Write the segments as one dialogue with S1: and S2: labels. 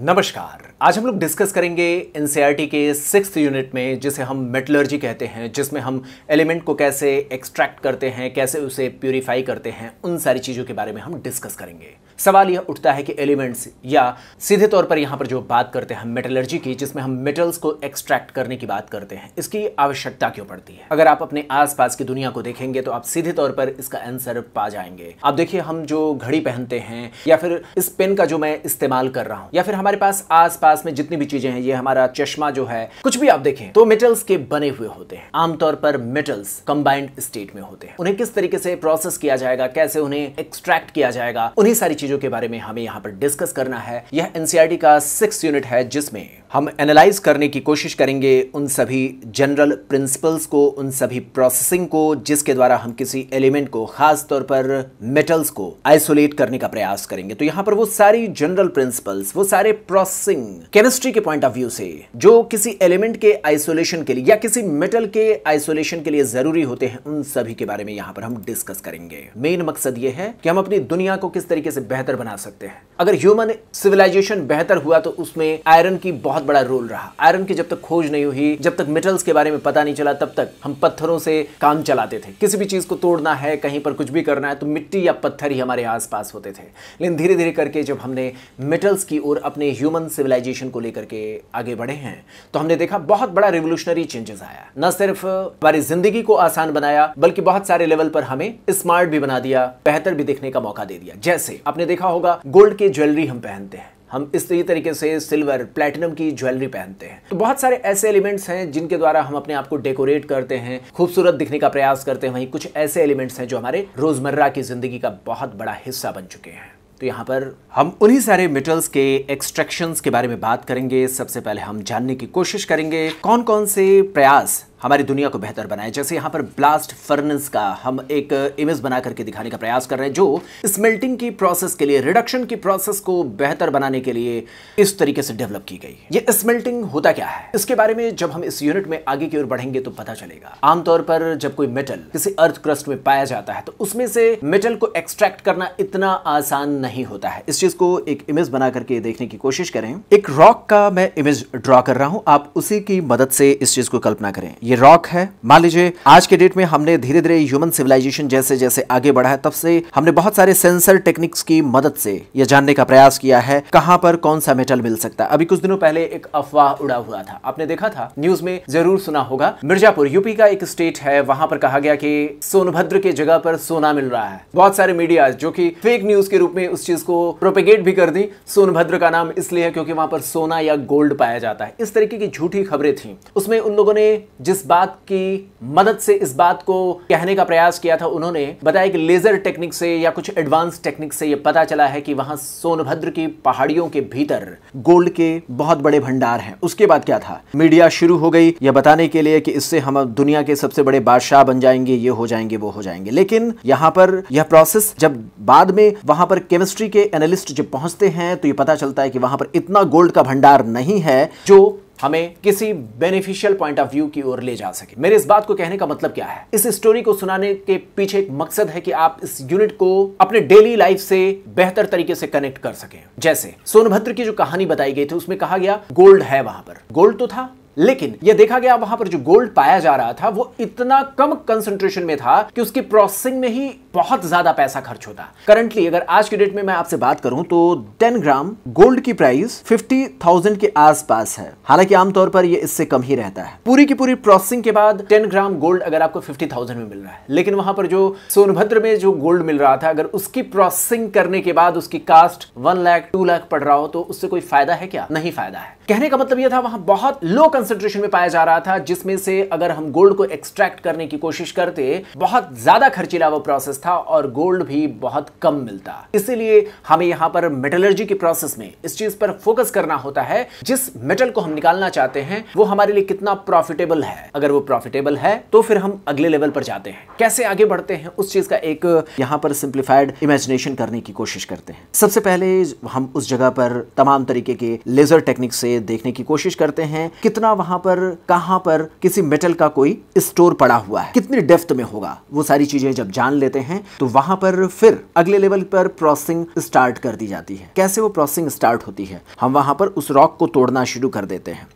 S1: नमस्कार आज हम लोग डिस्कस करेंगे एनसीईआरटी e के सिक्स यूनिट में जिसे हम मेटलर्जी कहते हैं जिसमें हम एलिमेंट को कैसे एक्सट्रैक्ट करते हैं कैसे उसे प्यूरिफाई करते हैं उन सारी चीज़ों के बारे में हम डिस्कस करेंगे सवाल यह उठता है कि एलिमेंट्स या सीधे तौर पर यहाँ पर जो बात करते हैं मेटलर्जी की जिसमें हम मेटल्स को एक्सट्रैक्ट करने की बात करते हैं इसकी आवश्यकता क्यों पड़ती है अगर आप अपने आसपास की दुनिया को देखेंगे तो आप सीधे तौर पर इसका आंसर पा जाएंगे आप देखिए हम जो घड़ी पहनते हैं या फिर इस पेन का जो मैं इस्तेमाल कर रहा हूँ या फिर हमारे पास आसपास में जितनी भी चीजें हैं ये हमारा चश्मा जो है कुछ भी आप देखें तो मेटल्स के बने हुए होते हैं आमतौर पर मेटल्स कंबाइंड स्टेट में होते हैं उन्हें किस तरीके से प्रोसेस किया जाएगा कैसे उन्हें एक्सट्रैक्ट किया जाएगा उन्हीं सारी चीजों के बारे में हमें यहाँ पर डिस्कस करना है यह एनसीआरटी e का सिक्स यूनिट है जिसमें हम एनालाइज करने की कोशिश करेंगे उन सभी जनरल प्रिंसिपल्स को उन सभी प्रोसेसिंग को जिसके द्वारा हम किसी एलिमेंट को खास तौर पर मेटल्स को आइसोलेट करने का प्रयास करेंगे तो यहां पर वो सारी जनरल प्रिंसिपल्स वो सारे हमारे प्रोसेसिंग केमिस्ट्री के पॉइंट ऑफ व्यू से जो किसी एलिमेंट के आइसोलेशन के लिए या किसी मेटल के आइसोलेशन के लिए जरूरी होते हैं उन सभी के बारे में यहाँ पर हम डिस्कस करेंगे मेन मकसद ये है कि हम अपनी दुनिया को किस तरीके से बेहतर बना सकते हैं अगर ह्यूमन सिविलाइजेशन बेहतर हुआ तो उसमें आयरन की बहुत बड़ा रोल रहा आयरन की जब तक खोज नहीं हुई जब तक मेटल्स के बारे में पता नहीं चला तब तक हम पत्थरों से काम चलाते थे किसी भी चीज को तोड़ना है कहीं पर कुछ भी करना है तो मिट्टी या पत्थर ही हमारे आसपास होते थे लेकिन धीरे धीरे करके जब हमने मेटल्स की ओर अपने अपने ह्यूमन सिविलाइजेशन को लेकर के आगे बढ़े हैं तो हमने देखा बहुत बड़ा रिवोल्यूशनरी चेंजेस आया न सिर्फ हमारी जिंदगी को आसान बनाया बल्कि बहुत सारे लेवल पर हमें स्मार्ट भी बना दिया बेहतर भी देखने का मौका दे दिया जैसे आपने देखा होगा गोल्ड की ज्वेलरी हम पहनते हैं हम इस तरीके से सिल्वर प्लेटिनम की ज्वेलरी पहनते हैं तो बहुत सारे ऐसे एलिमेंट्स हैं जिनके द्वारा हम अपने आप को डेकोरेट करते हैं खूबसूरत दिखने का प्रयास करते हैं वहीं कुछ ऐसे एलिमेंट्स हैं जो हमारे रोजमर्रा की जिंदगी का बहुत बड़ा हिस्सा बन चुके हैं तो यहाँ पर हम उन्हीं सारे मेटल्स के एक्सट्रैक्शंस के बारे में बात करेंगे सबसे पहले हम जानने की कोशिश करेंगे कौन कौन से प्रयास हमारी दुनिया को बेहतर बनाए जैसे यहाँ पर ब्लास्ट फर्नेस का हम एक इमेज बना करके दिखाने का प्रयास कर रहे हैं जो स्मेल्टिंग की प्रोसेस के लिए रिडक्शन की प्रोसेस को बेहतर बनाने के लिए इस तरीके से डेवलप की गई ये स्मेल्टिंग होता क्या है इसके बारे में जब हम इस यूनिट में आगे की ओर बढ़ेंगे तो पता चलेगा आमतौर पर जब कोई मेटल किसी अर्थ क्रस्ट में पाया जाता है तो उसमें से मेटल को एक्सट्रैक्ट करना इतना आसान नहीं होता है इस चीज को एक इमेज बना करके देखने की कोशिश करें एक रॉक का मैं इमेज ड्रॉ कर रहा हूं आप उसी की मदद से इस चीज को कल्पना करें ये रॉक है मान लीजिए आज के डेट में हमने धीरे धीरे ह्यूमन सिविलाइजेशन जैसे जैसे आगे बढ़ा है तब से हमने बहुत सारे सेंसर टेक्निक्स की मदद से यह जानने का प्रयास किया है कहाँ पर कौन सा मेटल मिल सकता है अभी कुछ दिनों पहले एक अफवाह उड़ा हुआ था आपने देखा था न्यूज में जरूर सुना होगा मिर्जापुर यूपी का एक स्टेट है वहां पर कहा गया कि सोनभद्र के जगह पर सोना मिल रहा है बहुत सारे मीडिया जो कि फेक न्यूज के रूप में उस चीज को प्रोपेगेट भी कर दी सोनभद्र का नाम इसलिए है क्योंकि वहां पर सोना या गोल्ड पाया जाता है इस तरीके की झूठी खबरें थी उसमें उन लोगों ने जिस बात की मदद से इस बात को कहने का प्रयास किया था उन्होंने बताया कि लेजर टेक्निक से या कुछ एडवांस टेक्निक से यह पता चला है कि वहां सोनभद्र की पहाड़ियों के भीतर गोल्ड के बहुत बड़े भंडार हैं उसके बाद क्या था मीडिया शुरू हो गई यह बताने के लिए कि इससे हम दुनिया के सबसे बड़े बादशाह बन जाएंगे ये हो जाएंगे वो हो जाएंगे लेकिन यहां पर यह प्रोसेस जब बाद में वहां पर केमिस्ट्री के एनालिस्ट जब पहुंचते हैं तो यह पता चलता है कि वहां पर इतना गोल्ड का भंडार नहीं है जो हमें किसी बेनिफिशियल पॉइंट ऑफ व्यू की ओर ले जा सके मेरे इस बात को कहने का मतलब क्या है इस स्टोरी को सुनाने के पीछे एक मकसद है कि आप इस यूनिट को अपने डेली लाइफ से बेहतर तरीके से कनेक्ट कर सके जैसे सोनभद्र की जो कहानी बताई गई थी उसमें कहा गया गोल्ड है वहां पर गोल्ड तो था लेकिन यह देखा गया वहां पर जो गोल्ड पाया जा रहा था वो इतना कम कंसंट्रेशन में था कि उसकी प्रोसेसिंग में ही बहुत ज्यादा पैसा खर्च होता करंटली अगर आज के डेट में मैं आपसे बात करूं तो 10 ग्राम गोल्ड की प्राइस 50,000 के आसपास है हालांकि आमतौर पर यह इससे कम ही रहता है पूरी की पूरी प्रोसेसिंग के बाद 10 ग्राम गोल्ड अगर आपको 50,000 में मिल रहा है लेकिन वहां पर जो सोनभद्र में जो गोल्ड मिल रहा था अगर उसकी प्रोसेसिंग करने के बाद उसकी cost one lakh two lakh पड़ रहा हो तो उससे कोई फायदा है क्या नहीं फायदा है कहने का मतलब यह था वहां बहुत लो कंसेंट्रेशन में पाया जा रहा था जिसमें से अगर हम गोल्ड को एक्सट्रैक्ट करने की कोशिश करते बहुत ज्यादा खर्चीला वो प्रोसेस था और गोल्ड भी बहुत कम मिलता इसीलिए हमें यहां पर मेटलर्जी के प्रोसेस में इस चीज पर फोकस करना होता है जिस मेटल को हम निकालना चाहते हैं वो हमारे लिए कितना प्रॉफिटेबल है अगर वो प्रॉफिटेबल है तो फिर हम अगले लेवल पर जाते हैं कैसे आगे बढ़ते हैं उस चीज का एक यहां पर सिंप्लीफाइड इमेजिनेशन करने की कोशिश करते हैं सबसे पहले हम उस जगह पर तमाम तरीके के लेजर टेक्निक से देखने की कोशिश करते हैं कितना क्या वहां पर कहां पर किसी मेटल का कोई स्टोर पड़ा हुआ है कितनी डेप्थ में होगा वो सारी चीजें जब जान लेते हैं तो वहां पर फिर अगले लेवल पर प्रोसेसिंग स्टार्ट कर दी जाती है कैसे वो प्रोसेसिंग स्टार्ट होती है हम वहां पर उस रॉक को तोड़ना शुरू कर देते हैं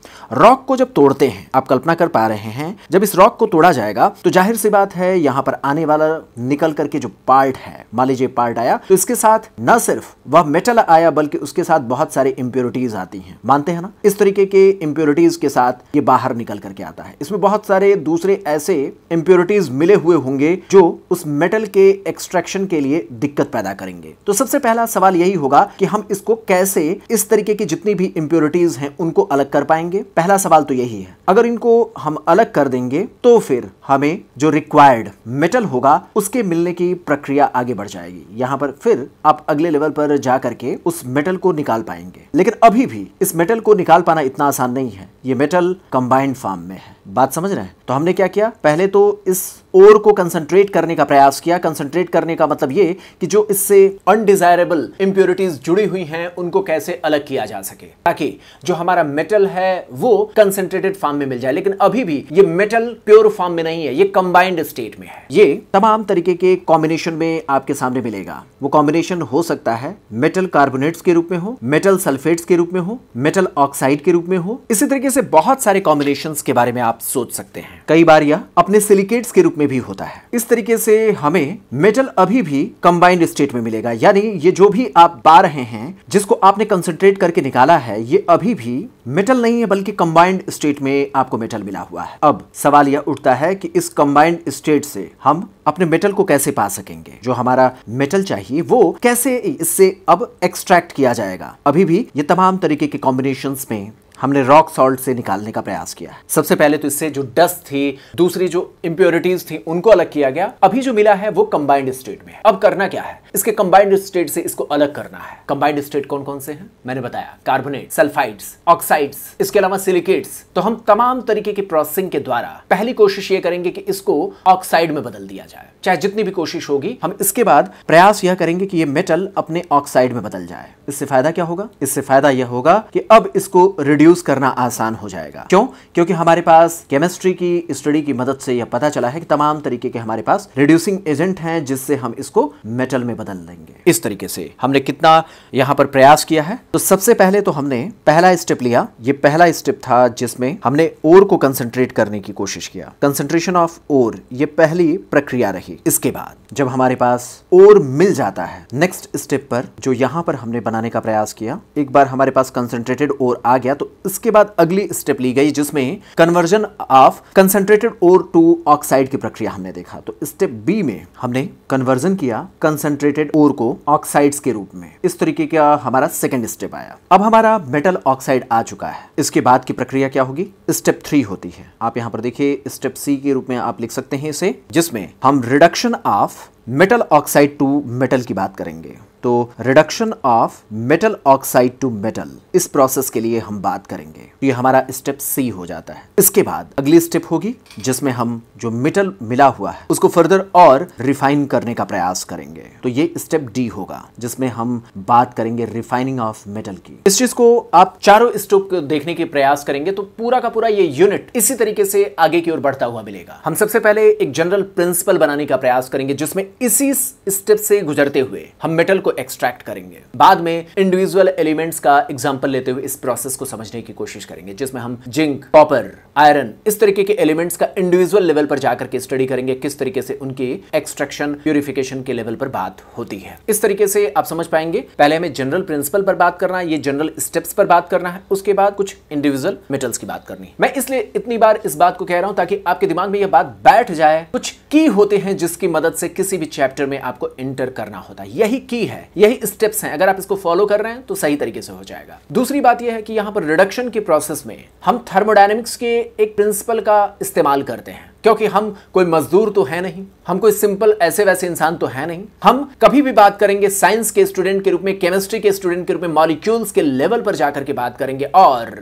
S1: रॉक को जब तोड़ते हैं आप कल्पना कर पा रहे हैं जब इस रॉक को तोड़ा जाएगा तो जाहिर सी बात है यहां पर आने वाला निकल करके जो पार्ट है मान लीजिए पार्ट आया तो इसके साथ न सिर्फ वह मेटल आया बल्कि उसके साथ बहुत सारी इंप्योरिटीज आती हैं मानते हैं ना इस तरीके के इंप्योरिटीज के साथ साथ ये बाहर निकल करके आता है इसमें बहुत सारे दूसरे ऐसे इम्प्योरिटीज मिले हुए होंगे जो उस मेटल के एक्सट्रैक्शन के लिए दिक्कत पैदा करेंगे तो सबसे पहला सवाल यही होगा कि हम इसको कैसे इस तरीके की जितनी भी इम्प्योरिटीज हैं उनको अलग कर पाएंगे पहला सवाल तो यही है अगर इनको हम अलग कर देंगे तो फिर हमें जो रिक्वायर्ड मेटल होगा उसके मिलने की प्रक्रिया आगे बढ़ जाएगी यहाँ पर फिर आप अगले लेवल पर जा करके उस मेटल को निकाल पाएंगे लेकिन अभी भी इस मेटल को निकाल पाना इतना आसान नहीं है ये मेटल टोटल कंबाइंड फार्म में है बात समझ रहे हैं तो हमने क्या किया पहले तो इस ओर को कंसंट्रेट करने का प्रयास किया कंसंट्रेट करने का मतलब ये कि जो इससे अनडिजायरेबल इंप्योरिटीज जुड़ी हुई हैं उनको कैसे अलग किया जा सके ताकि जो हमारा मेटल है वो कंसंट्रेटेड फॉर्म में मिल जाए लेकिन अभी भी ये मेटल प्योर फॉर्म में नहीं है ये कंबाइंड स्टेट में है ये तमाम तरीके के कॉम्बिनेशन में आपके सामने मिलेगा वो कॉम्बिनेशन हो सकता है मेटल कार्बोनेट्स के रूप में हो मेटल सल्फेट्स के रूप में हो मेटल ऑक्साइड के रूप में हो इसी तरीके से बहुत सारे कॉम्बिनेशन के बारे में आप आप सोच सकते हैं कई बार यह अपने सिलिकेट्स के रूप में भी होता है इस तरीके से हमें मेटल अभी भी कंबाइंड स्टेट में मिलेगा यानी ये जो भी आप पा रहे हैं जिसको आपने कंसेंट्रेट करके निकाला है ये अभी भी मेटल नहीं है बल्कि कंबाइंड स्टेट में आपको मेटल मिला हुआ है अब सवाल यह उठता है कि इस कंबाइंड स्टेट से हम अपने मेटल को कैसे पा सकेंगे जो हमारा मेटल चाहिए वो कैसे इससे अब एक्सट्रैक्ट किया जाएगा अभी भी ये तमाम तरीके के कॉम्बिनेशन में हमने रॉक सॉल्ट से निकालने का प्रयास किया है सबसे पहले तो इससे जो डस्ट थी दूसरी जो इम्प्योरिटीज थी उनको अलग किया गया अभी जो मिला है वो कंबाइंड स्टेट में है अब करना क्या है इसके कंबाइंड स्टेट से इसको अलग करना है कंबाइंड स्टेट कौन कौन से हैं मैंने बताया कार्बोनेट सल्फाइड्स ऑक्साइड्स इसके अलावा सिलिकेट्स तो हम तमाम तरीके की प्रोसेसिंग के द्वारा पहली कोशिश ये करेंगे कि इसको ऑक्साइड में बदल दिया जाए चाहे जितनी भी कोशिश होगी हम इसके बाद प्रयास यह करेंगे कि ये मेटल अपने ऑक्साइड में बदल जाए इससे फायदा क्या होगा इससे फायदा यह होगा कि अब इसको रिड्यूस डिड्यूस करना आसान हो जाएगा क्यों क्योंकि हमारे पास केमिस्ट्री की स्टडी की मदद से यह पता चला है कि तमाम तरीके के हमारे पास रिड्यूसिंग एजेंट हैं जिससे हम इसको मेटल में बदल लेंगे इस तरीके से हमने कितना यहाँ पर प्रयास किया है तो सबसे पहले तो हमने पहला स्टेप लिया ये पहला स्टेप था जिसमें हमने ओर को कंसेंट्रेट करने की कोशिश किया कंसेंट्रेशन ऑफ ओर ये पहली प्रक्रिया रही इसके बाद जब हमारे पास ओर मिल जाता है नेक्स्ट स्टेप पर जो यहाँ पर हमने बनाने का प्रयास किया एक बार हमारे पास कंसेंट्रेटेड ओर आ गया तो इसके बाद अगली स्टेप ली गई जिसमें conversion of concentrated ore to oxide की प्रक्रिया हमने देखा तो स्टेप बी में हमने कन्वर्जन किया कंसेंट्रेटेड ओर को ऑक्साइड्स के रूप में इस तरीके का हमारा सेकेंड स्टेप आया अब हमारा मेटल ऑक्साइड आ चुका है इसके बाद की प्रक्रिया क्या होगी स्टेप थ्री होती है आप यहाँ पर देखिए स्टेप सी के रूप में आप लिख सकते हैं इसे जिसमें हम reduction of metal oxide to metal की बात करेंगे तो reduction of metal oxide to metal इस प्रोसेस के लिए हम बात करेंगे तो ये हमारा स्टेप सी हो जाता है इसके बाद अगली स्टेप होगी जिसमें हम जो मेटल मिला हुआ है उसको फर्दर और रिफाइन करने का प्रयास करेंगे तो ये स्टेप डी होगा जिसमें हम बात करेंगे रिफाइनिंग ऑफ मेटल की इस चीज को आप चारों स्टेप देखने के प्रयास करेंगे तो पूरा का पूरा ये यूनिट इसी तरीके से आगे की ओर बढ़ता हुआ मिलेगा हम सबसे पहले एक जनरल प्रिंसिपल बनाने का प्रयास करेंगे जिसमें इसी स्टेप से गुजरते हुए हम मेटल को एक्सट्रैक्ट करेंगे बाद में इंडिविजुअल एलिमेंट्स का एग्जाम्पल लेते हुए इस प्रोसेस को समझने की कोशिश करेंगे जिसमें हम जिंक कॉपर आयरन इस तरीके के एलिमेंट्स का इंडिविजुअल लेवल पर जाकर के स्टडी करेंगे किस तरीके से उनकी एक्सट्रैक्शन प्यूरिफिकेशन के लेवल पर बात होती है इस तरीके से आप समझ पाएंगे पहले हमें जनरल प्रिंसिपल पर बात करना है ये जनरल स्टेप्स पर बात करना है उसके बाद कुछ इंडिविजुअल मेटल्स की बात करनी मैं इसलिए इतनी बार इस बात को कह रहा हूं ताकि आपके दिमाग में यह बात बैठ जाए कुछ की होते हैं जिसकी मदद से किसी भी चैप्टर में आपको इंटर करना होता है यही की है है यही स्टेप्स हैं अगर आप इसको फॉलो कर रहे हैं तो सही तरीके से हो जाएगा दूसरी बात यह है कि यहां पर रिडक्शन के प्रोसेस में हम थर्मोडाइनमिक्स के एक प्रिंसिपल का इस्तेमाल करते हैं क्योंकि हम कोई मजदूर तो है नहीं हम कोई सिंपल ऐसे वैसे इंसान तो है नहीं हम कभी भी बात करेंगे साइंस के स्टूडेंट के रूप में केमिस्ट्री के स्टूडेंट के रूप में मॉलिक्यूल्स के लेवल पर जाकर के बात करेंगे और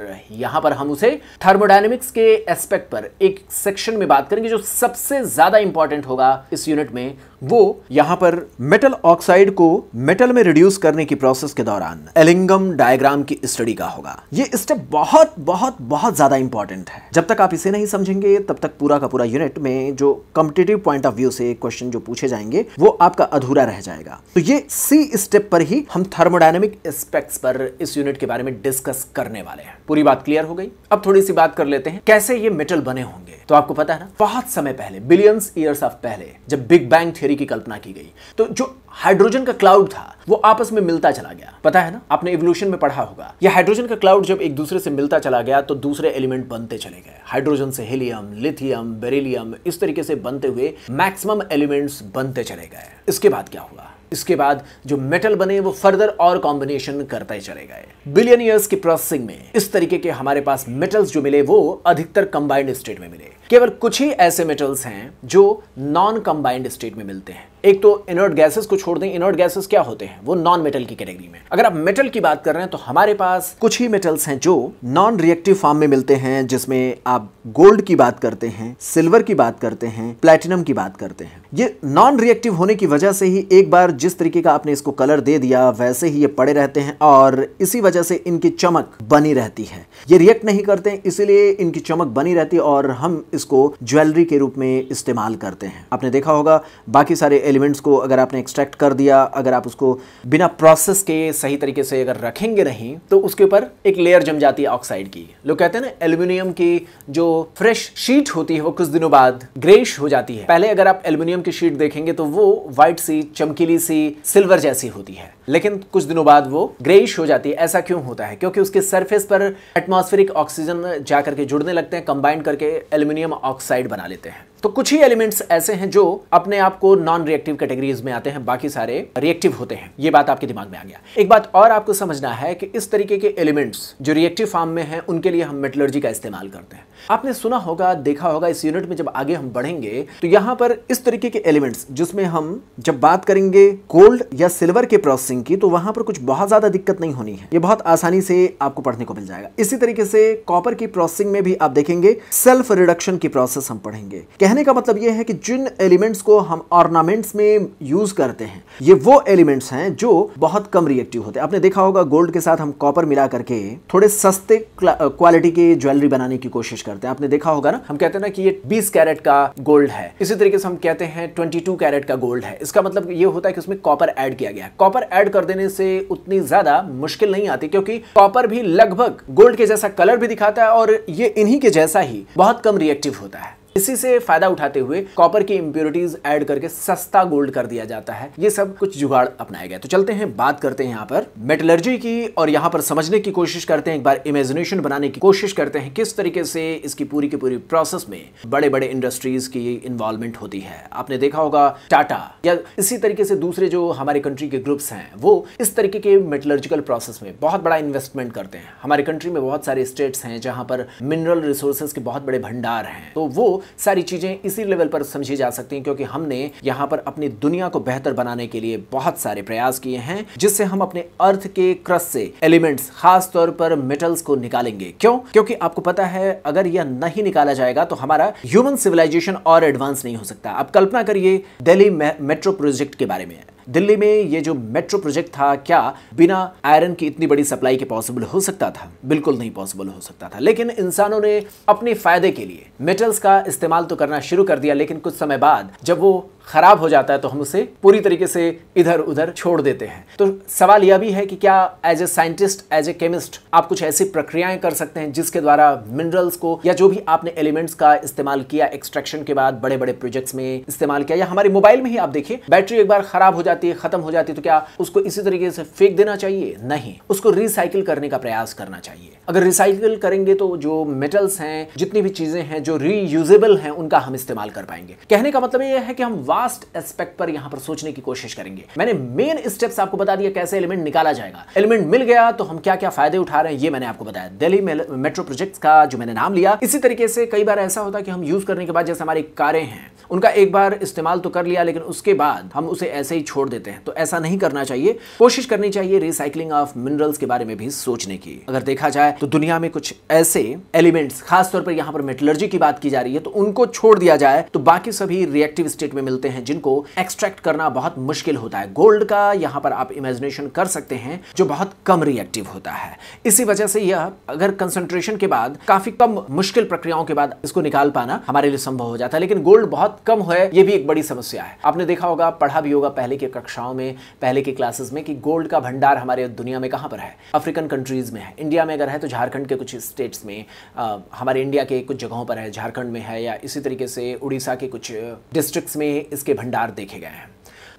S1: यहां पर हम उसे थर्मोडाइनमिक्स के एस्पेक्ट पर एक सेक्शन में बात करेंगे जो सबसे ज्यादा इंपॉर्टेंट होगा इस यूनिट में वो यहां पर मेटल ऑक्साइड को मेटल में रिड्यूस करने की प्रोसेस के दौरान एलिंगम डायग्राम की स्टडी का होगा ये स्टेप बहुत बहुत बहुत ज्यादा इंपॉर्टेंट है जब तक आप इसे नहीं समझेंगे तब तक पूरा का पूरा यूनिट में जो कॉम्पिटेटिव पॉइंट ऑफ व्यू से क्वेश्चन जो पूछे जाएंगे वो आपका अधूरा रह जाएगा तो ये सी स्टेप पर ही हम थर्मोडाइनमिक एस्पेक्ट्स पर इस यूनिट के बारे में डिस्कस करने वाले हैं पूरी बात क्लियर हो गई अब थोड़ी सी बात कर लेते हैं कैसे ये मेटल बने होंगे तो आपको पता है ना बहुत समय पहले बिलियंस ईयर्स ऑफ पहले जब बिग बैंग थ्योरी की कल्पना की गई तो जो हाइड्रोजन का क्लाउड था वो आपस में मिलता चला गया पता है ना आपने इवोल्यूशन में पढ़ा होगा ये हाइड्रोजन का क्लाउड जब एक दूसरे से मिलता चला गया तो दूसरे एलिमेंट बनते चले गए हाइड्रोजन से हीलियम लिथियम बेरिलियम इस तरीके से बनते हुए मैक्सिमम एलिमेंट्स बनते चले गए इसके बाद क्या हुआ इसके बाद जो मेटल बने वो फर्दर और कॉम्बिनेशन करते चले गए बिलियन ईयर्स की प्रोसेसिंग में इस तरीके के हमारे पास मेटल्स जो मिले वो अधिकतर कंबाइंड स्टेट में मिले केवल कुछ ही ऐसे मेटल्स हैं जो नॉन कंबाइंड स्टेट में मिलते हैं एक तो इनर्ट गैसेस को छोड़ दें इनर्ट गैसेस क्या होते हैं वो नॉन मेटल की कैटेगरी में अगर आप मेटल की बात कर रहे हैं तो हमारे पास कुछ ही मेटल्स हैं जो नॉन रिएक्टिव फॉर्म में मिलते हैं जिसमें आप गोल्ड की बात करते हैं सिल्वर की बात करते हैं प्लेटिनम की बात करते हैं ये नॉन रिएक्टिव होने की वजह से ही एक बार जिस तरीके का आपने इसको कलर दे दिया वैसे ही ये पड़े रहते हैं और इसी वजह से इनकी चमक बनी रहती है ये रिएक्ट नहीं करते इसीलिए इनकी चमक बनी रहती है और हम इसको ज्वेलरी के रूप में इस्तेमाल करते हैं आपने देखा होगा बाकी सारे एलिमेंट्स को अगर आपने एक्सट्रैक्ट कर दिया अगर आप उसको बिना प्रोसेस के सही तरीके से अगर रखेंगे नहीं तो उसके ऊपर एक लेयर जम जाती है ऑक्साइड की लोग कहते हैं ना एल्यूमिनियम की जो फ्रेश शीट होती है वो कुछ दिनों बाद ग्रेश हो जाती है पहले अगर आप एल्यूमिनियम की शीट देखेंगे तो वो व्हाइट सी चमकीली सी सिल्वर जैसी होती है लेकिन कुछ दिनों बाद वो ग्रेश हो जाती है ऐसा क्यों होता है क्योंकि उसके सरफेस पर एटमॉस्फेरिक ऑक्सीजन जाकर के जुड़ने लगते हैं कंबाइंड करके एल्यूमिनियम ऑक्साइड बना लेते हैं तो कुछ ही एलिमेंट्स ऐसे हैं जो अपने आप को नॉन रिएक्टिव कैटेगरीज में आते हैं बाकी सारे रिएक्टिव होते हैं ये बात आपके दिमाग में आ गया एक बात और आपको समझना है कि इस तरीके के एलिमेंट्स जो रिएक्टिव फॉर्म में हैं उनके लिए हम मेटलर्जी का इस्तेमाल करते हैं आपने सुना होगा देखा होगा इस यूनिट में जब आगे हम बढ़ेंगे तो यहां पर इस तरीके के एलिमेंट्स जिसमें हम जब बात करेंगे गोल्ड या सिल्वर के प्रोसेसिंग की तो वहां पर कुछ बहुत ज्यादा दिक्कत नहीं होनी है ये बहुत आसानी से आपको पढ़ने को मिल जाएगा इसी तरीके से कॉपर की प्रोसेसिंग में भी आप देखेंगे सेल्फ रिडक्शन की प्रोसेस हम पढ़ेंगे कहने कहने का मतलब यह है कि जिन एलिमेंट्स को हम ऑर्नामेंट्स में यूज करते हैं ये वो एलिमेंट्स हैं जो बहुत कम रिएक्टिव होते हैं आपने देखा होगा गोल्ड के साथ हम कॉपर मिला करके थोड़े सस्ते क्वालिटी के ज्वेलरी बनाने की कोशिश करते हैं आपने देखा होगा ना हम कहते हैं ना कि ये बीस कैरेट का गोल्ड है इसी तरीके से हम कहते हैं ट्वेंटी कैरेट का गोल्ड है इसका मतलब ये होता है कि उसमें कॉपर ऐड किया गया है कॉपर ऐड कर देने से उतनी ज्यादा मुश्किल नहीं आती क्योंकि कॉपर भी लगभग गोल्ड के जैसा कलर भी दिखाता है और ये इन्हीं के जैसा ही बहुत कम रिएक्टिव होता है इसी से फायदा उठाते हुए कॉपर की इंप्योरिटीज ऐड करके सस्ता गोल्ड कर दिया जाता है ये सब कुछ जुगाड़ अपनाया गया तो चलते हैं बात करते हैं यहाँ पर मेटलर्जी की और यहाँ पर समझने की कोशिश करते हैं एक बार इमेजिनेशन बनाने की कोशिश करते हैं किस तरीके से इसकी पूरी की पूरी प्रोसेस में बड़े बड़े इंडस्ट्रीज की इन्वॉल्वमेंट होती है आपने देखा होगा टाटा या इसी तरीके से दूसरे जो हमारे कंट्री के ग्रुप्स हैं वो इस तरीके के मेटलर्जिकल प्रोसेस में बहुत बड़ा इन्वेस्टमेंट करते हैं हमारे कंट्री में बहुत सारे स्टेट्स हैं जहाँ पर मिनरल रिसोर्सेज के बहुत बड़े भंडार हैं तो वो सारी चीज़ें इसी लेवल पर समझी जा सकती हैं क्योंकि हमने यहां पर अपनी दुनिया को बेहतर बनाने के लिए बहुत सारे प्रयास किए हैं जिससे हम अपने अर्थ के क्रस से एलिमेंट्स खास तौर पर मेटल्स को निकालेंगे क्यों क्योंकि आपको पता है अगर यह नहीं निकाला जाएगा तो हमारा ह्यूमन सिविलाइजेशन और एडवांस नहीं हो सकता आप कल्पना करिए दिल्ली मेट्रो प्रोजेक्ट के बारे में दिल्ली में ये जो मेट्रो प्रोजेक्ट था क्या बिना आयरन की इतनी बड़ी सप्लाई के पॉसिबल हो सकता था बिल्कुल नहीं पॉसिबल हो सकता था लेकिन इंसानों ने अपने फायदे के लिए मेटल्स का इस्तेमाल तो करना शुरू कर दिया लेकिन कुछ समय बाद जब वो खराब हो जाता है तो हम उसे पूरी तरीके से इधर उधर छोड़ देते हैं तो सवाल यह भी है कि क्या as a scientist as a chemist आप कुछ ऐसी प्रक्रियाएं कर सकते हैं जिसके द्वारा मिनरल्स को या जो भी आपने एलिमेंट्स का इस्तेमाल किया एक्सट्रैक्शन के बाद बड़े बड़े प्रोजेक्ट्स में इस्तेमाल किया या हमारे मोबाइल में ही आप देखिए बैटरी एक बार खराब हो जाती है खत्म हो जाती है तो क्या उसको इसी तरीके से फेंक देना चाहिए नहीं उसको रिसाइकिल करने का प्रयास करना चाहिए अगर रिसाइकिल करेंगे तो जो मेटल्स हैं जितनी भी चीजें हैं जो रीयूजेबल हैं उनका हम इस्तेमाल कर पाएंगे कहने का मतलब यह है कि हम वास्ट एस्पेक्ट पर यहां पर सोचने की कोशिश करेंगे मैंने मेन स्टेप्स आपको बता दिया कैसे एलिमेंट निकाला जाएगा एलिमेंट मिल गया तो हम क्या क्या फायदे उठा रहे हैं ये मैंने आपको बताया दिल्ली मेट्रो प्रोजेक्ट का जो मैंने नाम लिया इसी तरीके से कई बार ऐसा होता है कि हम यूज करने के बाद जैसे हमारी कारें हैं उनका एक बार इस्तेमाल तो कर लिया लेकिन उसके बाद हम उसे ऐसे ही छोड़ देते हैं तो ऐसा नहीं करना चाहिए कोशिश करनी चाहिए रिसाइकलिंग ऑफ मिनरल्स के बारे में भी सोचने की अगर देखा जाए तो दुनिया में कुछ ऐसे एलिमेंट्स खासतौर पर यहां पर मेटलर्जी की बात की जा रही है तो उनको छोड़ दिया जाए तो बाकी सभी रिएक्टिव स्टेट में मिलते होते हैं जिनको एक्सट्रैक्ट करना बहुत मुश्किल होता है गोल्ड का यहाँ पर आप इमेजिनेशन कर सकते हैं जो बहुत कम रिएक्टिव होता है इसी वजह से यह अगर कंसंट्रेशन के बाद काफी कम मुश्किल प्रक्रियाओं के बाद इसको निकाल पाना हमारे लिए संभव हो जाता है लेकिन गोल्ड बहुत कम है यह भी एक बड़ी समस्या है आपने देखा होगा पढ़ा भी होगा पहले की कक्षाओं में पहले की क्लासेस में कि गोल्ड का भंडार हमारे दुनिया में कहां पर है अफ्रीकन कंट्रीज में है इंडिया में अगर है तो झारखंड के कुछ स्टेट्स में आ, हमारे इंडिया के कुछ जगहों पर है झारखंड में है या इसी तरीके से उड़ीसा के कुछ डिस्ट्रिक्ट्स में इसके भंडार देखे गए हैं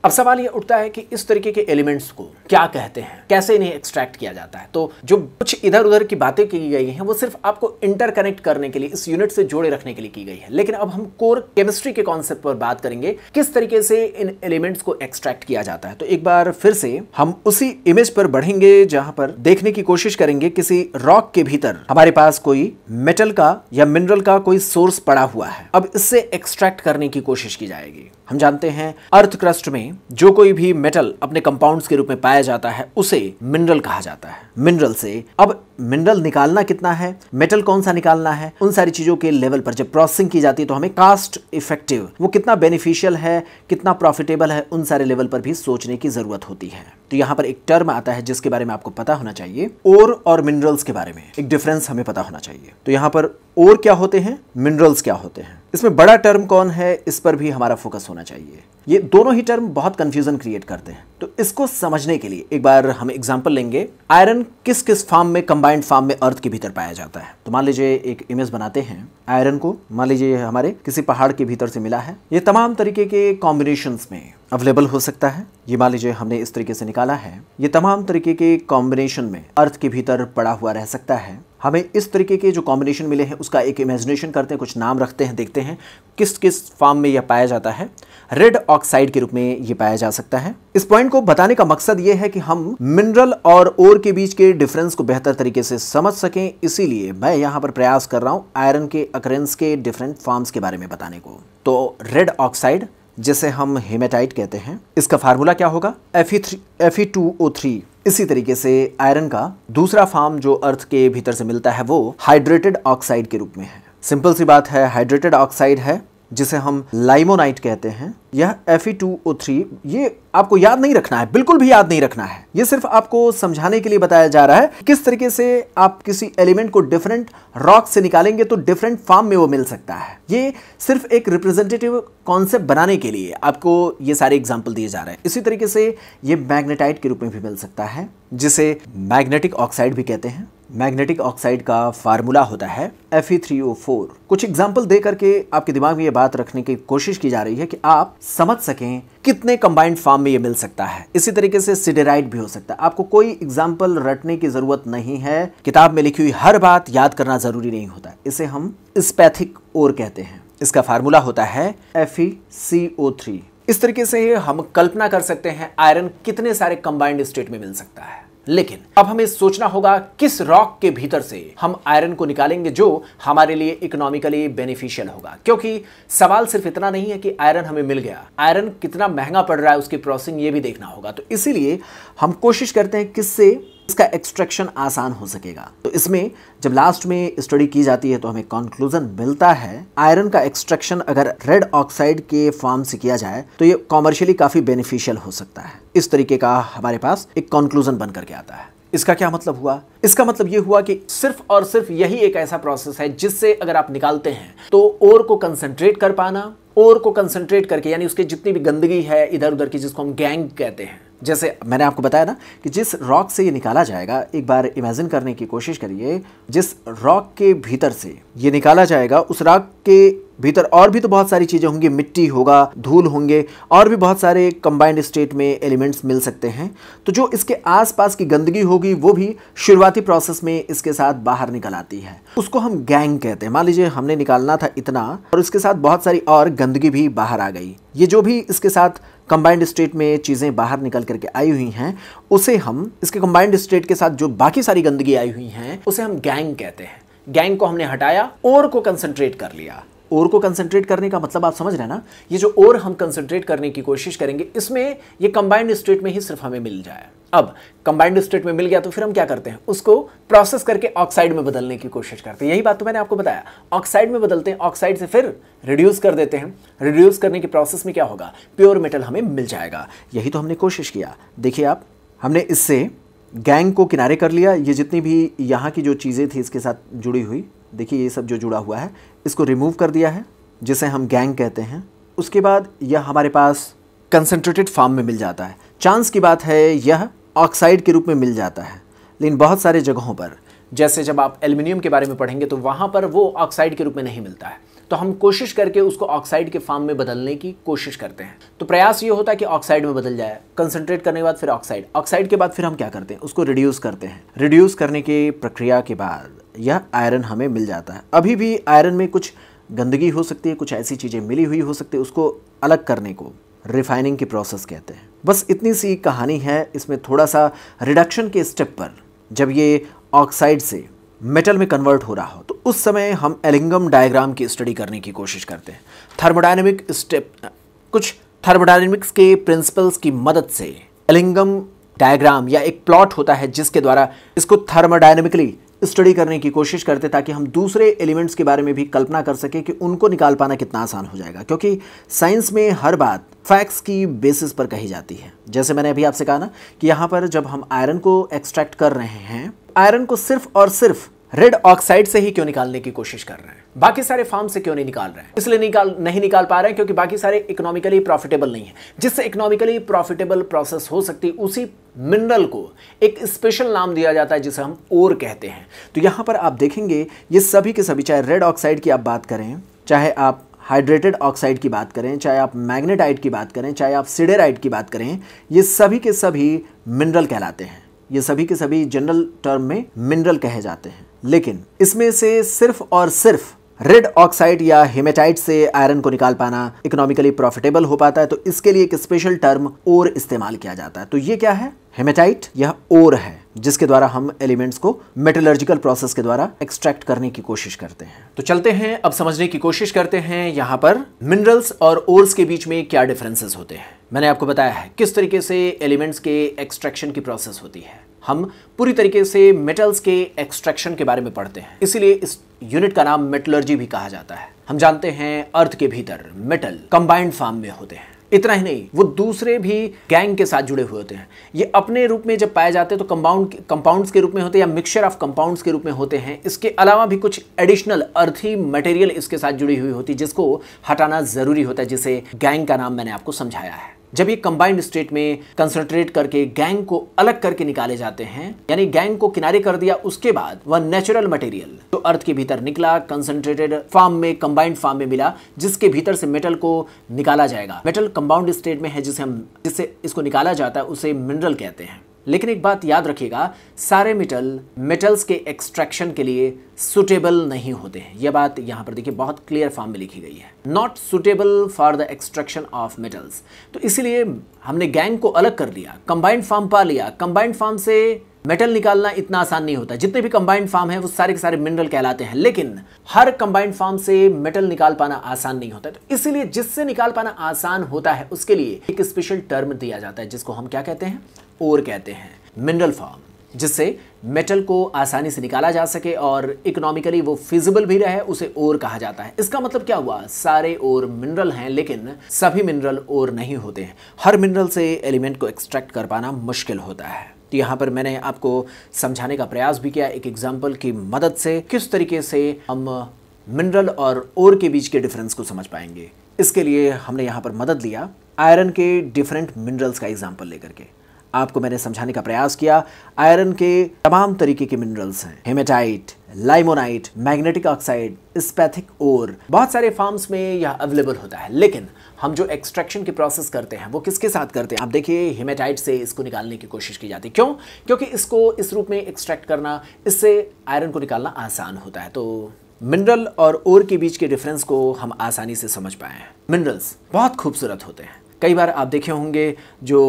S1: अब सवाल ये उठता है कि इस तरीके के एलिमेंट्स को क्या कहते हैं कैसे इन्हें एक्सट्रैक्ट किया जाता है तो जो कुछ इधर उधर की बातें की गई हैं वो सिर्फ आपको इंटरकनेक्ट करने के लिए इस यूनिट से जोड़े रखने के लिए की गई है लेकिन अब हम कोर केमिस्ट्री के कॉन्सेप्ट पर बात करेंगे किस तरीके से इन एलिमेंट्स को एक्सट्रैक्ट किया जाता है तो एक बार फिर से हम उसी इमेज पर बढ़ेंगे जहां पर देखने की कोशिश करेंगे किसी रॉक के भीतर हमारे पास कोई मेटल का या मिनरल का कोई सोर्स पड़ा हुआ है अब इससे एक्सट्रैक्ट करने की कोशिश की जाएगी हम जानते हैं अर्थ क्रस्ट में जो कोई भी मेटल अपने कंपाउंड्स के रूप में पाया जाता है उसे मिनरल कहा जाता है मिनरल से अब मिनरल निकालना कितना है मेटल कौन सा निकालना है उन सारी चीज़ों के लेवल पर जब प्रोसेसिंग की जाती है तो हमें कास्ट इफेक्टिव वो कितना बेनिफिशियल है कितना प्रॉफिटेबल है उन सारे लेवल पर भी सोचने की ज़रूरत होती है तो यहाँ पर एक टर्म आता है जिसके बारे में आपको पता होना चाहिए ओर और मिनरल्स के बारे में एक डिफरेंस हमें पता होना चाहिए तो यहाँ पर ओर क्या होते हैं मिनरल्स क्या होते हैं इसमें बड़ा टर्म कौन है इस पर भी हमारा फोकस होना चाहिए ये दोनों ही टर्म बहुत कंफ्यूजन क्रिएट करते हैं तो इसको समझने के लिए एक बार हम एग्जाम्पल लेंगे आयरन किस किस फॉर्म में कम कंबाइंड फार्म में अर्थ के भीतर पाया जाता है तो मान लीजिए एक इमेज बनाते हैं आयरन को मान लीजिए हमारे किसी पहाड़ के भीतर से मिला है ये तमाम तरीके के कॉम्बिनेशन में अवेलेबल हो सकता है ये मान लीजिए हमने इस तरीके से निकाला है ये तमाम तरीके के कॉम्बिनेशन में अर्थ के भीतर पड़ा हुआ रह सकता है हमें इस तरीके के जो कॉम्बिनेशन मिले हैं उसका एक इमेजिनेशन करते हैं कुछ नाम रखते हैं देखते हैं किस किस फॉर्म में यह पाया जाता है रेड ऑक्साइड के रूप में ये पाया जा सकता है इस पॉइंट को बताने का मकसद ये है कि हम मिनरल और ओर के बीच के डिफरेंस को बेहतर तरीके से समझ सकें इसीलिए मैं यहाँ पर प्रयास कर रहा हूँ आयरन के अक्रेंस के डिफरेंट फॉर्म्स के बारे में बताने को तो रेड ऑक्साइड जिसे हम हेमेटाइट कहते हैं इसका फार्मूला क्या होगा एफ थ्री इसी तरीके से आयरन का दूसरा फार्म जो अर्थ के भीतर से मिलता है वो हाइड्रेटेड ऑक्साइड के रूप में है सिंपल सी बात है हाइड्रेटेड ऑक्साइड है जिसे हम लाइमोनाइट कहते हैं यह Fe2O3 ये आपको याद नहीं रखना है बिल्कुल भी याद नहीं रखना है ये सिर्फ आपको समझाने के लिए बताया जा रहा है किस तरीके से आप किसी एलिमेंट को डिफरेंट रॉक से निकालेंगे तो डिफरेंट फॉर्म में वो मिल सकता है ये सिर्फ एक रिप्रेजेंटेटिव कॉन्सेप्ट बनाने के लिए आपको ये सारे एग्जाम्पल दिए जा रहे हैं इसी तरीके से ये मैग्नेटाइट के रूप में भी मिल सकता है जिसे मैग्नेटिक ऑक्साइड भी कहते हैं मैग्नेटिक ऑक्साइड का फार्मूला होता है Fe3O4 कुछ एग्जाम्पल दे करके आपके दिमाग में ये बात रखने की कोशिश की जा रही है कि आप समझ सकें कितने कंबाइंड फॉर्म में ये मिल सकता है इसी तरीके से सिडेराइड भी हो सकता है आपको कोई एग्जाम्पल रटने की जरूरत नहीं है किताब में लिखी हुई हर बात याद करना जरूरी नहीं होता इसे हम स्पैथिक ओर कहते हैं इसका फार्मूला होता है एफ इस तरीके से हम कल्पना कर सकते हैं आयरन कितने सारे कंबाइंड स्टेट में मिल सकता है लेकिन अब हमें सोचना होगा किस रॉक के भीतर से हम आयरन को निकालेंगे जो हमारे लिए इकोनॉमिकली बेनिफिशियल होगा क्योंकि सवाल सिर्फ इतना नहीं है कि आयरन हमें मिल गया आयरन कितना महंगा पड़ रहा है उसकी प्रोसेसिंग ये भी देखना होगा तो इसीलिए हम कोशिश करते हैं किससे इसका एक्सट्रैक्शन आसान हो सकेगा तो इसमें जब लास्ट में स्टडी की जाती है तो हमें कंक्लूजन मिलता है आयरन का एक्सट्रैक्शन अगर रेड ऑक्साइड के फॉर्म से किया जाए तो ये कॉमर्शियली काफी बेनिफिशियल हो सकता है इस तरीके का हमारे पास एक कंक्लूजन बन करके आता है इसका क्या मतलब हुआ इसका मतलब यह हुआ कि सिर्फ और सिर्फ यही एक ऐसा प्रोसेस है जिससे अगर आप निकालते हैं तो ओर को कंसंट्रेट कर पाना ओर को कंसंट्रेट करके यानी उसके जितनी भी गंदगी है इधर उधर की जिसको हम गैंग कहते हैं जैसे मैंने आपको बताया ना कि जिस रॉक से ये निकाला जाएगा एक बार इमेजिन करने की कोशिश करिए जिस रॉक के भीतर से ये निकाला जाएगा उस रॉक के भीतर और भी तो बहुत सारी चीज़ें होंगी मिट्टी होगा धूल होंगे और भी बहुत सारे कंबाइंड स्टेट में एलिमेंट्स मिल सकते हैं तो जो इसके आसपास की गंदगी होगी वो भी शुरुआती प्रोसेस में इसके साथ बाहर निकल आती है उसको हम गैंग कहते हैं मान लीजिए हमने निकालना था इतना और इसके साथ बहुत सारी और गंदगी भी बाहर आ गई ये जो भी इसके साथ कंबाइंड स्टेट में चीज़ें बाहर निकल करके आई हुई हैं उसे हम इसके कंबाइंड स्टेट के साथ जो बाकी सारी गंदगी आई हुई हैं उसे हम गैंग कहते हैं गैंग को हमने हटाया और को कंसंट्रेट कर लिया ओर को कंसंट्रेट करने का मतलब आप समझ रहे हैं ना ये जो ओर हम कंसंट्रेट करने की कोशिश करेंगे इसमें ये कंबाइंड स्टेट में ही सिर्फ हमें मिल जाए अब कंबाइंड स्टेट में मिल गया तो फिर हम क्या करते हैं उसको प्रोसेस करके ऑक्साइड में बदलने की कोशिश करते हैं यही बात तो मैंने आपको बताया ऑक्साइड में बदलते हैं ऑक्साइड से फिर रिड्यूस कर देते हैं रिड्यूस करने के प्रोसेस में क्या होगा प्योर मेटल हमें मिल जाएगा यही तो हमने कोशिश किया देखिए आप हमने इससे गैंग को किनारे कर लिया ये जितनी भी यहाँ की जो चीज़ें थी इसके साथ जुड़ी हुई देखिए ये सब जो जुड़ा हुआ है इसको रिमूव कर दिया है जिसे हम गैंग कहते हैं उसके बाद यह हमारे पास कंसनट्रेटेड फार्म में मिल जाता है चांस की बात है यह ऑक्साइड के रूप में मिल जाता है लेकिन बहुत सारे जगहों पर जैसे जब आप एल्युमिनियम के बारे में पढ़ेंगे तो वहाँ पर वो ऑक्साइड के रूप में नहीं मिलता है तो हम कोशिश करके उसको ऑक्साइड के फॉर्म में बदलने की कोशिश करते हैं तो प्रयास ये होता है कि ऑक्साइड में बदल जाए कंसनट्रेट करने के बाद फिर ऑक्साइड ऑक्साइड के बाद फिर हम क्या करते हैं उसको रिड्यूस करते हैं रिड्यूस करने की प्रक्रिया के बाद यह आयरन हमें मिल जाता है अभी भी आयरन में कुछ गंदगी हो सकती है कुछ ऐसी चीज़ें मिली हुई हो सकती है उसको अलग करने को रिफाइनिंग की प्रोसेस कहते हैं बस इतनी सी कहानी है इसमें थोड़ा सा रिडक्शन के स्टेप पर जब ये ऑक्साइड से मेटल में कन्वर्ट हो रहा हो तो उस समय हम एलिंगम डायग्राम की स्टडी करने की कोशिश करते हैं थर्मोडाइनमिक स्टेप कुछ थर्मोडाइनमिक्स के प्रिंसिपल्स की मदद से एलिंगम डायग्राम या एक प्लॉट होता है जिसके द्वारा इसको थर्मोडाइनमिकली स्टडी करने की कोशिश करते ताकि हम दूसरे एलिमेंट्स के बारे में भी कल्पना कर सकें कि उनको निकाल पाना कितना आसान हो जाएगा क्योंकि साइंस में हर बात फैक्ट्स की बेसिस पर कही जाती है जैसे मैंने अभी आपसे कहा ना कि यहाँ पर जब हम आयरन को एक्सट्रैक्ट कर रहे हैं आयरन को सिर्फ और सिर्फ रेड ऑक्साइड से ही क्यों निकालने की कोशिश कर रहे हैं बाकी सारे फार्म से क्यों नहीं निकाल रहे हैं इसलिए निकाल नहीं निकाल पा रहे हैं क्योंकि बाकी सारे इकोनॉमिकली प्रॉफिटेबल नहीं है जिससे इकोनॉमिकली प्रॉफिटेबल प्रोसेस हो सकती उसी मिनरल को एक स्पेशल नाम दिया जाता है जिसे हम ओर कहते हैं तो यहाँ पर आप देखेंगे ये सभी के सभी चाहे रेड ऑक्साइड की आप बात करें चाहे आप हाइड्रेटेड ऑक्साइड की बात करें चाहे आप मैग्नेटाइट की बात करें चाहे आप सिडेराइट की बात करें ये सभी के सभी मिनरल कहलाते हैं ये सभी के सभी जनरल टर्म में मिनरल कहे जाते हैं लेकिन इसमें से सिर्फ और सिर्फ रेड ऑक्साइड या हिमेटाइट से आयरन को निकाल पाना इकोनॉमिकली प्रॉफिटेबल हो पाता है तो इसके लिए एक स्पेशल टर्म ओर इस्तेमाल किया जाता है तो ये क्या है हेमेटाइट यह ओर है जिसके द्वारा हम एलिमेंट्स को मेटलर्जिकल प्रोसेस के द्वारा एक्सट्रैक्ट करने की कोशिश करते हैं तो चलते हैं अब समझने की कोशिश करते हैं यहाँ पर मिनरल्स और ओर्स के बीच में क्या डिफरेंसेस होते हैं मैंने आपको बताया है किस तरीके से एलिमेंट्स के एक्सट्रैक्शन की प्रोसेस होती है हम पूरी तरीके से मेटल्स के एक्सट्रैक्शन के बारे में पढ़ते हैं इसीलिए इस यूनिट का नाम मेटलर्जी भी कहा जाता है हम जानते हैं अर्थ के भीतर मेटल कंबाइंड फार्म में होते हैं इतना ही नहीं वो दूसरे भी गैंग के साथ जुड़े हुए होते हैं ये अपने रूप में जब पाए जाते हैं तो कंपाउंड कंपाउंड्स के रूप में होते हैं या मिक्सचर ऑफ कंपाउंड्स के रूप में होते हैं इसके अलावा भी कुछ एडिशनल अर्थी मटेरियल इसके साथ जुड़ी हुई होती है जिसको हटाना ज़रूरी होता है जिसे गैंग का नाम मैंने आपको समझाया है जब ये कंबाइंड स्टेट में कंसंट्रेट करके गैंग को अलग करके निकाले जाते हैं यानी गैंग को किनारे कर दिया उसके बाद वह नेचुरल मटेरियल जो अर्थ के भीतर निकला कंसंट्रेटेड फार्म में कंबाइंड फार्म में मिला जिसके भीतर से मेटल को निकाला जाएगा मेटल कंबाउंड स्टेट में है जिसे हम जिससे इसको निकाला जाता है उसे मिनरल कहते हैं लेकिन एक बात याद रखिएगा सारे मेटल मेटल्स के एक्सट्रैक्शन के लिए सुटेबल नहीं होते हैं यह बात यहां पर देखिए बहुत क्लियर फॉर्म में लिखी गई है not suitable for the extraction of metals तो इसीलिए हमने गैंग को अलग कर लिया कंबाइंड फॉर्म पा लिया कंबाइंड फॉर्म से मेटल निकालना इतना आसान नहीं होता जितने भी कंबाइंड फार्म है वो सारे के सारे मिनरल कहलाते हैं लेकिन हर कंबाइंड फार्म से मेटल निकाल पाना आसान नहीं होता तो इसीलिए जिससे निकाल पाना आसान होता है उसके लिए एक स्पेशल टर्म दिया जाता है जिसको हम क्या कहते हैं और कहते हैं मिनरल फार्म जिससे मेटल को आसानी से निकाला जा सके और इकोनॉमिकली वो फिजिबल भी रहे उसे ओर कहा जाता है इसका मतलब क्या हुआ सारे ओर मिनरल हैं लेकिन सभी मिनरल ओर नहीं होते हैं हर मिनरल से एलिमेंट को एक्सट्रैक्ट कर पाना मुश्किल होता है तो यहाँ पर मैंने आपको समझाने का प्रयास भी किया एक एग्जाम्पल की मदद से किस तरीके से हम मिनरल और ओर के बीच के डिफरेंस को समझ पाएंगे इसके लिए हमने यहाँ पर मदद लिया आयरन के डिफरेंट मिनरल्स का एग्जाम्पल लेकर के आपको मैंने समझाने का प्रयास किया आयरन के तमाम तरीके के मिनरल्स हैं hematite limonite magnetic oxide spathic और बहुत सारे फार्म्स में यह अवेलेबल होता है लेकिन हम जो एक्सट्रैक्शन की प्रोसेस करते हैं वो किसके साथ करते हैं आप देखिए हिमेटाइट से इसको निकालने की कोशिश की जाती है क्यों क्योंकि इसको इस रूप में एक्सट्रैक्ट करना इससे आयरन को निकालना आसान होता है तो मिनरल और ओर के बीच के डिफरेंस को हम आसानी से समझ पाए हैं मिनरल्स बहुत खूबसूरत होते हैं कई बार आप देखे होंगे जो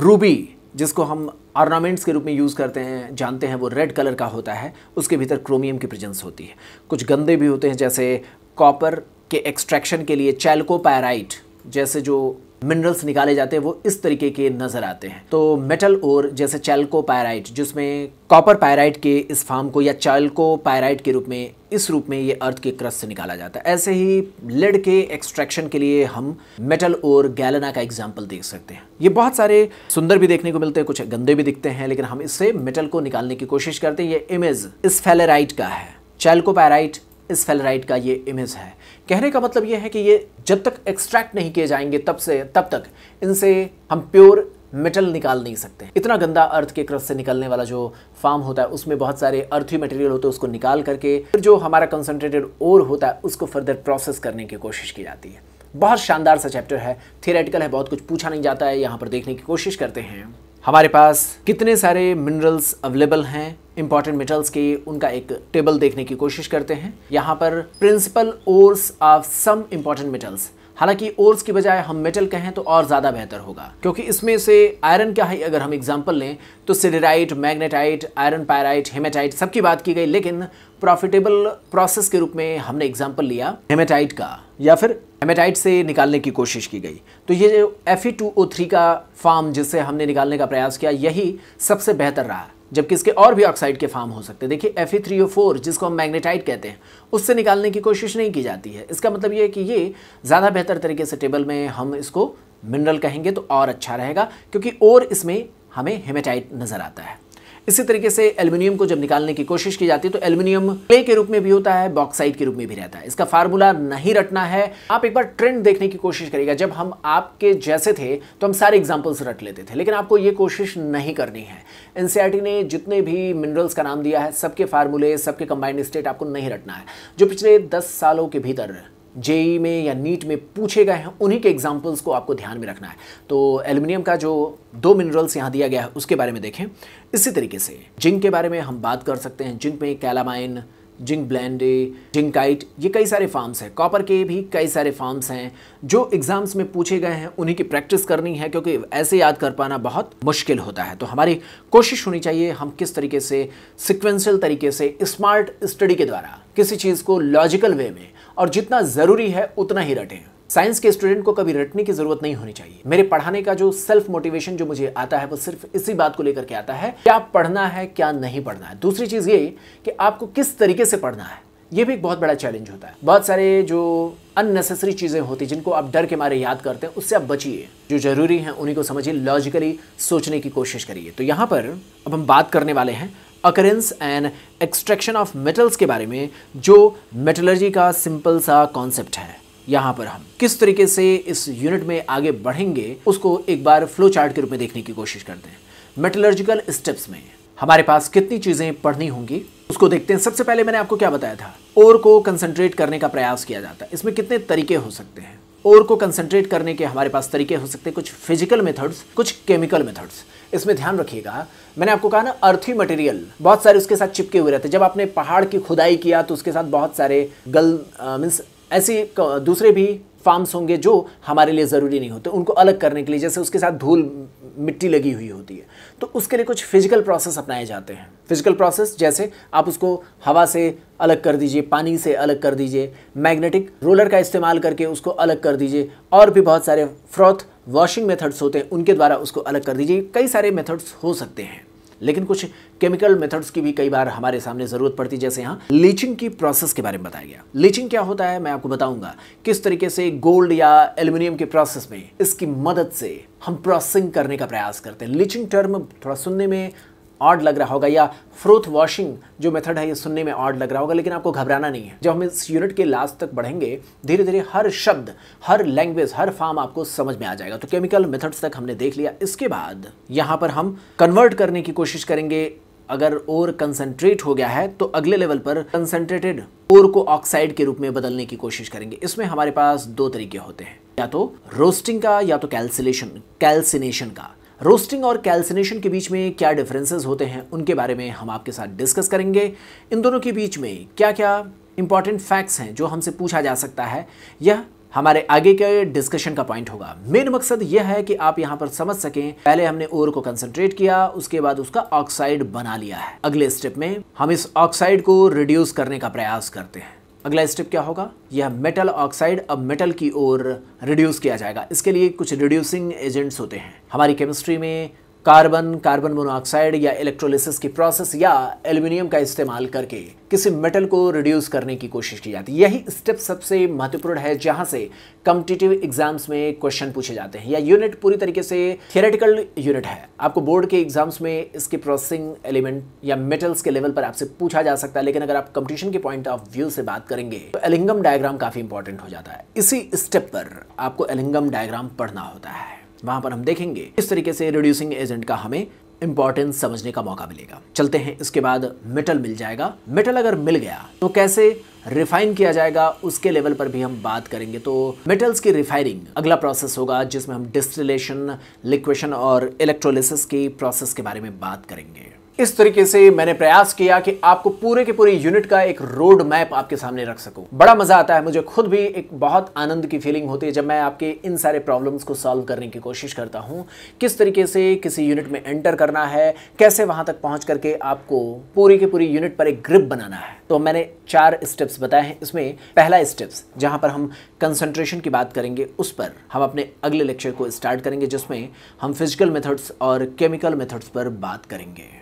S1: रूबी जिसको हम ऑर्नामेंट्स के रूप में यूज़ करते हैं जानते हैं वो रेड कलर का होता है उसके भीतर क्रोमियम की प्रेजेंस होती है कुछ गंदे भी होते हैं जैसे कॉपर के एक्सट्रैक्शन के लिए चैल्कोपैराइट जैसे जो मिनरल्स निकाले जाते हैं वो इस तरीके के नज़र आते हैं तो मेटल और जैसे चैल्को पैराइट जिसमें कॉपर पायराइट के इस फार्म को या चैल्को पैराइट के रूप में इस रूप में ये अर्थ के क्रस्ट से निकाला जाता है ऐसे ही लेड के एक्सट्रैक्शन के लिए हम मेटल और गैलना का एग्जाम्पल देख सकते हैं ये बहुत सारे सुंदर भी देखने को मिलते हैं कुछ गंदे भी दिखते हैं लेकिन हम इससे मेटल को निकालने की कोशिश करते हैं ये इमेज इस फेलेराइट का है चैलको पैराइट इस फेलराइट का ये इमेज है कहने का मतलब ये है कि ये जब तक एक्सट्रैक्ट नहीं किए जाएंगे तब से तब तक इनसे हम प्योर मेटल निकाल नहीं सकते इतना गंदा अर्थ के क्रस से निकलने वाला जो फार्म होता है उसमें बहुत सारे अर्थी मटेरियल होते हैं उसको निकाल करके फिर जो हमारा कंसनट्रेटेड ओर होता है उसको फर्दर प्रोसेस करने की कोशिश की जाती है बहुत शानदार सा चैप्टर है थियोरेटिकल है बहुत कुछ पूछा नहीं जाता है यहाँ पर देखने की कोशिश करते हैं हमारे पास कितने सारे मिनरल्स अवेलेबल हैं इंपॉर्टेंट मेटल्स के उनका एक टेबल देखने की कोशिश करते हैं यहाँ पर principal ores of some important metals हालांकि ओर्स की बजाय हम मेटल कहें तो और ज़्यादा बेहतर होगा क्योंकि इसमें से आयरन क्या है अगर हम एग्जाम्पल लें तो siderite magnetite iron pyrite hematite सबकी बात की गई लेकिन प्रॉफिटेबल प्रोसेस के रूप में हमने एग्जाम्पल लिया हेमेटाइट का या फिर हेमेटाइट से निकालने की कोशिश की गई तो ये जो Fe2O3 का फार्म जिससे हमने निकालने का प्रयास किया यही सबसे बेहतर रहा जबकि इसके और भी ऑक्साइड के फार्म हो सकते हैं देखिए एफ थ्री फोर जिसको हम मैग्नेटाइट कहते हैं उससे निकालने की कोशिश नहीं की जाती है इसका मतलब ये है कि ये ज़्यादा बेहतर तरीके से टेबल में हम इसको मिनरल कहेंगे तो और अच्छा रहेगा क्योंकि और इसमें हमें हेमेटाइट नज़र आता है इसी तरीके से एल्युमिनियम को जब निकालने की कोशिश की जाती है तो एल्युमिनियम क्ले के रूप में भी होता है बॉक्साइड के रूप में भी रहता है इसका फार्मूला नहीं रटना है आप एक बार ट्रेंड देखने की कोशिश करिएगा जब हम आपके जैसे थे तो हम सारे एग्जाम्पल्स रट लेते थे लेकिन आपको ये कोशिश नहीं करनी है एनसीआरटी e ने जितने भी मिनरल्स का नाम दिया है सबके फार्मूले सबके कंबाइंड स्टेट आपको नहीं रटना है जो पिछले दस सालों के भीतर जेई में या नीट में पूछे गए हैं उन्हीं के एग्जाम्पल्स को आपको ध्यान में रखना है तो एल्यूमिनियम का जो दो मिनरल्स यहाँ दिया गया है उसके बारे में देखें इसी तरीके से जिंक के बारे में हम बात कर सकते हैं जिंक में कैलामाइन जिंक ब्लैंड जिंकाइट ये कई सारे फार्म्स हैं कॉपर के भी कई सारे फार्म्स हैं जो एग्ज़ाम्स में पूछे गए हैं उन्हीं की प्रैक्टिस करनी है क्योंकि ऐसे याद कर पाना बहुत मुश्किल होता है तो हमारी कोशिश होनी चाहिए हम किस तरीके से सिक्वेंशियल तरीके से स्मार्ट स्टडी के द्वारा किसी चीज़ को लॉजिकल वे में और जितना जरूरी है उतना ही रटें साइंस के स्टूडेंट को कभी रटने की जरूरत नहीं होनी चाहिए मेरे पढ़ाने का जो सेल्फ मोटिवेशन जो मुझे आता है वो सिर्फ इसी बात को लेकर के आता है क्या पढ़ना है क्या नहीं पढ़ना है दूसरी चीज ये कि आपको किस तरीके से पढ़ना है ये भी एक बहुत बड़ा चैलेंज होता है बहुत सारे जो अननेसेसरी चीज़ें होती हैं जिनको आप डर के मारे याद करते हैं उससे आप बचिए जो ज़रूरी है उन्हीं को समझिए लॉजिकली सोचने की कोशिश करिए तो यहाँ पर अब हम बात करने वाले हैं occurrence and extraction of metals के बारे में जो मेटलर्जी का सिंपल सा कॉन्सेप्ट है यहाँ पर हम किस तरीके से इस यूनिट में आगे बढ़ेंगे उसको एक बार फ्लो चार्ट के रूप में देखने की कोशिश करते हैं मेटलर्जिकल स्टेप्स में हमारे पास कितनी चीज़ें पढ़नी होंगी उसको देखते हैं सबसे पहले मैंने आपको क्या बताया था ओर को कंसंट्रेट करने का प्रयास किया जाता है इसमें कितने तरीके हो सकते हैं ओर को कंसंट्रेट करने के हमारे पास तरीके हो सकते हैं कुछ फिजिकल मेथड्स कुछ केमिकल मेथड्स इसमें ध्यान रखिएगा मैंने आपको कहा ना अर्थी मटेरियल बहुत सारे उसके साथ चिपके हुए रहते जब आपने पहाड़ की खुदाई किया तो उसके साथ बहुत सारे गल मीन्स ऐसे दूसरे भी फार्म्स होंगे जो हमारे लिए ज़रूरी नहीं होते उनको अलग करने के लिए जैसे उसके साथ धूल मिट्टी लगी हुई होती है तो उसके लिए कुछ फिजिकल प्रोसेस अपनाए जाते हैं फिजिकल प्रोसेस जैसे आप उसको हवा से अलग कर दीजिए पानी से अलग कर दीजिए मैग्नेटिक रोलर का इस्तेमाल करके उसको अलग कर दीजिए और भी बहुत सारे फ्रॉथ वॉशिंग मेथड्स होते हैं उनके द्वारा उसको अलग कर दीजिए कई सारे मेथड्स हो सकते हैं लेकिन कुछ केमिकल मेथड्स की भी कई बार हमारे सामने ज़रूरत पड़ती है जैसे यहाँ लीचिंग की प्रोसेस के बारे में बताया गया लीचिंग क्या होता है मैं आपको बताऊंगा किस तरीके से गोल्ड या एल्यूमिनियम के प्रोसेस में इसकी मदद से हम प्रोसेसिंग करने का प्रयास करते हैं लीचिंग टर्म थोड़ा सुनने में ऑड लग रहा होगा या फ्रूथ वॉशिंग जो मेथड है ये सुनने में ऑड लग रहा होगा लेकिन आपको घबराना नहीं है जब हम इस यूनिट के लास्ट तक बढ़ेंगे धीरे धीरे हर शब्द हर लैंग्वेज हर फॉर्म आपको समझ में आ जाएगा तो केमिकल मेथड्स तक हमने देख लिया इसके बाद यहाँ पर हम कन्वर्ट करने की कोशिश करेंगे अगर ओर कंसंट्रेट हो गया है तो अगले लेवल पर कंसंट्रेटेड ओर को ऑक्साइड के रूप में बदलने की कोशिश करेंगे इसमें हमारे पास दो तरीके होते हैं या तो रोस्टिंग का या तो कैल्सिलेशन कैल्सिनेशन का रोस्टिंग और कैल्सिनेशन के बीच में क्या डिफरेंसेस होते हैं उनके बारे में हम आपके साथ डिस्कस करेंगे इन दोनों के बीच में क्या क्या इंपॉर्टेंट फैक्ट्स हैं जो हमसे पूछा जा सकता है यह हमारे आगे के डिस्कशन का पॉइंट होगा मेन मकसद यह है कि आप यहाँ पर समझ सकें पहले हमने ओर को कंसंट्रेट किया उसके बाद उसका ऑक्साइड बना लिया है अगले स्टेप में हम इस ऑक्साइड को रिड्यूस करने का प्रयास करते हैं अगला स्टेप क्या होगा यह मेटल ऑक्साइड अब मेटल की ओर रिड्यूस किया जाएगा इसके लिए कुछ रिड्यूसिंग एजेंट्स होते हैं हमारी केमिस्ट्री में कार्बन कार्बन मोनोऑक्साइड या इलेक्ट्रोलिसिस की प्रोसेस या एल्यूमिनियम का इस्तेमाल करके किसी मेटल को रिड्यूस करने की कोशिश की जाती है यही स्टेप सबसे महत्वपूर्ण है जहां से कम्पिटिटिव एग्जाम्स में क्वेश्चन पूछे जाते हैं या यूनिट पूरी तरीके से थियोरेटिकल यूनिट है आपको बोर्ड के एग्जाम्स में इसके प्रोसेसिंग एलिमेंट या मेटल्स के लेवल पर आपसे पूछा जा सकता है लेकिन अगर आप कंपटीशन के पॉइंट ऑफ व्यू से बात करेंगे तो एलिंगम डायग्राम काफी इंपॉर्टेंट हो जाता है इसी स्टेप पर आपको एलिंगम डायग्राम पढ़ना होता है वहां पर हम देखेंगे इस तरीके से रिड्यूसिंग एजेंट का हमें इंपॉर्टेंस समझने का मौका मिलेगा चलते हैं इसके बाद मेटल मिल जाएगा मेटल अगर मिल गया तो कैसे रिफाइन किया जाएगा उसके लेवल पर भी हम बात करेंगे तो मेटल्स की रिफाइनिंग अगला प्रोसेस होगा जिसमें हम डिस्टिलेशन लिक्वेशन और इलेक्ट्रोलिसिस की प्रोसेस के बारे में बात करेंगे इस तरीके से मैंने प्रयास किया कि आपको पूरे के पूरे यूनिट का एक रोड मैप आपके सामने रख सकूं बड़ा मजा आता है मुझे खुद भी एक बहुत आनंद की फीलिंग होती है जब मैं आपके इन सारे प्रॉब्लम्स को सॉल्व करने की कोशिश करता हूं किस तरीके से किसी यूनिट में एंटर करना है कैसे वहां तक पहुंच करके आपको पूरी के पूरी यूनिट पर एक ग्रिप बनाना है तो मैंने चार स्टेप्स बताए हैं इसमें पहला स्टेप्स जहां पर हम कंसंट्रेशन की बात करेंगे उस पर हम अपने अगले लेक्चर को स्टार्ट करेंगे जिसमें हम फिजिकल मेथड्स और केमिकल मेथड्स पर बात करेंगे